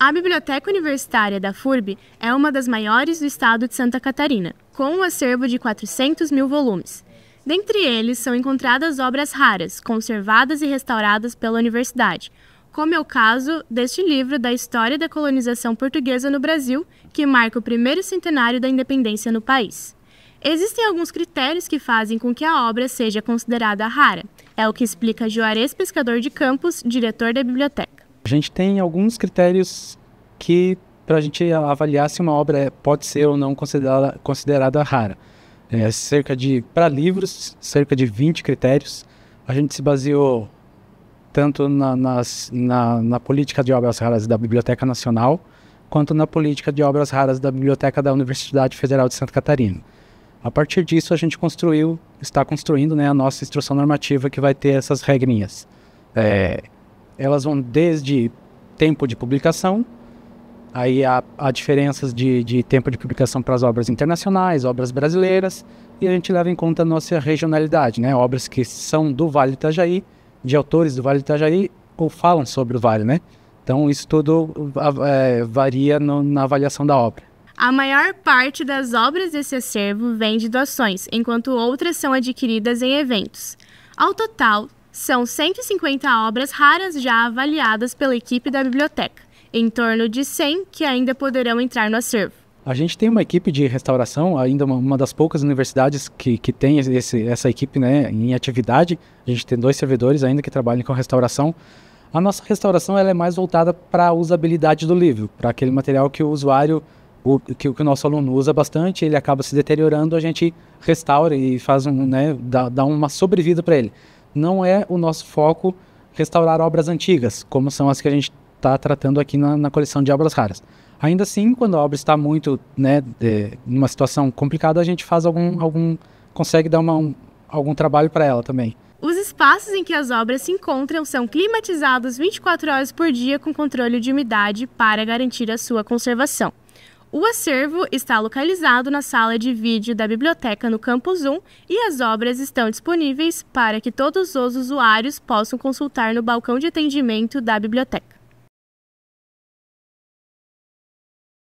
A Biblioteca Universitária da FURB é uma das maiores do estado de Santa Catarina, com um acervo de 400 mil volumes. Dentre eles são encontradas obras raras, conservadas e restauradas pela universidade, como é o caso deste livro da História da Colonização Portuguesa no Brasil, que marca o primeiro centenário da independência no país. Existem alguns critérios que fazem com que a obra seja considerada rara. É o que explica Juarez Pescador de Campos, diretor da biblioteca a gente tem alguns critérios que para a gente avaliar se uma obra é, pode ser ou não considerada, considerada rara. É, cerca de, para livros, cerca de 20 critérios. A gente se baseou tanto na, nas, na, na política de obras raras da Biblioteca Nacional, quanto na política de obras raras da Biblioteca da Universidade Federal de Santa Catarina. A partir disso, a gente construiu, está construindo né, a nossa instrução normativa que vai ter essas regrinhas. É, elas vão desde tempo de publicação, aí há, há diferenças de, de tempo de publicação para as obras internacionais, obras brasileiras, e a gente leva em conta a nossa regionalidade, né? Obras que são do Vale Itajaí, de autores do Vale Itajaí, ou falam sobre o Vale, né? Então, isso tudo é, varia no, na avaliação da obra. A maior parte das obras desse acervo vem de doações, enquanto outras são adquiridas em eventos. Ao total, são 150 obras raras já avaliadas pela equipe da biblioteca, em torno de 100 que ainda poderão entrar no acervo. A gente tem uma equipe de restauração, ainda uma, uma das poucas universidades que, que tem esse, essa equipe né, em atividade. A gente tem dois servidores ainda que trabalham com restauração. A nossa restauração ela é mais voltada para a usabilidade do livro, para aquele material que o usuário, o, que, que, o nosso aluno usa bastante, ele acaba se deteriorando, a gente restaura e faz um, né, dá, dá uma sobrevida para ele não é o nosso foco restaurar obras antigas, como são as que a gente está tratando aqui na, na, coleção de obras raras. Ainda assim, quando a obra está muito, né, de, numa situação complicada, a gente faz algum, algum consegue dar uma, um, algum trabalho para ela também. Os espaços em que as obras se encontram são climatizados 24 horas por dia com controle de umidade para garantir a sua conservação. O acervo está localizado na sala de vídeo da biblioteca no Campus 1 e as obras estão disponíveis para que todos os usuários possam consultar no balcão de atendimento da biblioteca.